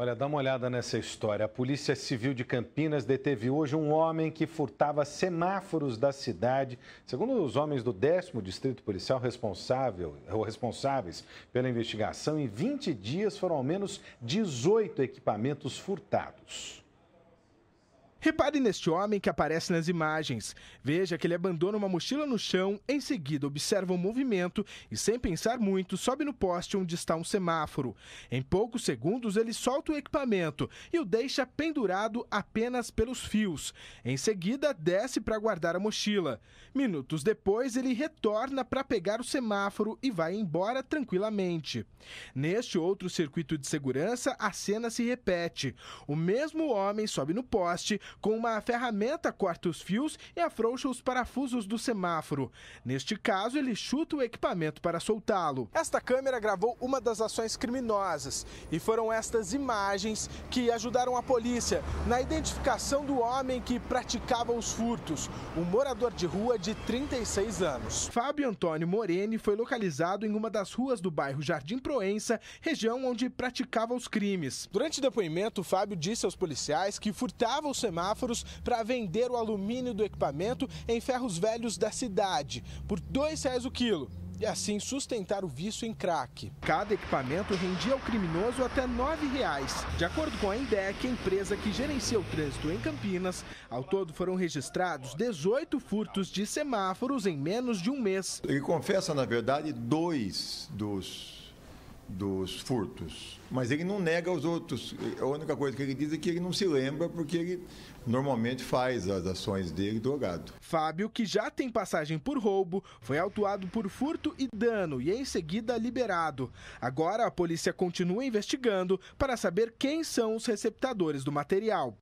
Olha, dá uma olhada nessa história. A Polícia Civil de Campinas deteve hoje um homem que furtava semáforos da cidade. Segundo os homens do 10 Distrito Policial responsável, ou responsáveis pela investigação, em 20 dias foram ao menos 18 equipamentos furtados. Repare neste homem que aparece nas imagens. Veja que ele abandona uma mochila no chão, em seguida observa o um movimento e, sem pensar muito, sobe no poste onde está um semáforo. Em poucos segundos, ele solta o equipamento e o deixa pendurado apenas pelos fios. Em seguida, desce para guardar a mochila. Minutos depois, ele retorna para pegar o semáforo e vai embora tranquilamente. Neste outro circuito de segurança, a cena se repete. O mesmo homem sobe no poste com uma ferramenta, corta os fios e afrouxa os parafusos do semáforo. Neste caso, ele chuta o equipamento para soltá-lo. Esta câmera gravou uma das ações criminosas e foram estas imagens que ajudaram a polícia na identificação do homem que praticava os furtos, um morador de rua de 36 anos. Fábio Antônio Moreni foi localizado em uma das ruas do bairro Jardim Proença, região onde praticava os crimes. Durante o depoimento, Fábio disse aos policiais que furtava o semáforo semáforos para vender o alumínio do equipamento em ferros velhos da cidade, por R$ 2,00 o quilo e assim sustentar o vício em crack. Cada equipamento rendia ao criminoso até R$ 9,00. De acordo com a INDEC, a empresa que gerencia o trânsito em Campinas, ao todo foram registrados 18 furtos de semáforos em menos de um mês. Ele confessa, na verdade, dois dos dos furtos. Mas ele não nega os outros. A única coisa que ele diz é que ele não se lembra porque ele normalmente faz as ações dele drogado. Fábio, que já tem passagem por roubo, foi autuado por furto e dano e em seguida liberado. Agora a polícia continua investigando para saber quem são os receptadores do material.